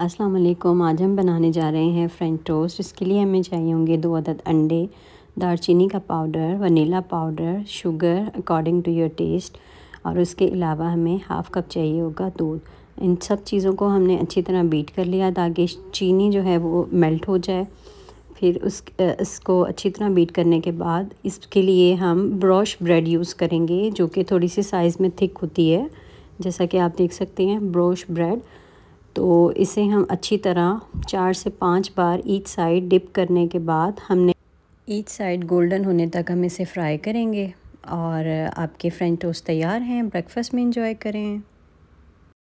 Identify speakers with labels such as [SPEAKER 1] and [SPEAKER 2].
[SPEAKER 1] अस्सलाम वालेकुम आज हम बनाने जा रहे हैं फ्रेंच टोस्ट इसके लिए हमें चाहिए होंगे दो अदद अंडे दारचीनी का powder vanilla powder sugar according to your taste और उसके अलावा हमें हाफ़ कप चाहिए होगा दूध इन सब चीज़ों को हमने अच्छी तरह बीट कर लिया ताकि चीनी जो है वो मेल्ट हो जाए फिर उस इसको अच्छी तरह बीट करने के बाद इसके लिए हम ब्रॉश ब्रेड यूज़ करेंगे जो कि थोड़ी सी साइज़ में थिक होती है जैसा कि आप देख सकते हैं ब्रोश ब्रेड तो इसे हम अच्छी तरह चार से पाँच बार ईच साइड डिप करने के बाद हमने ईच साइड गोल्डन होने तक हम इसे फ्राई करेंगे और आपके फ्रेंच टोस्ट तैयार हैं ब्रेकफास्ट में इंजॉय करें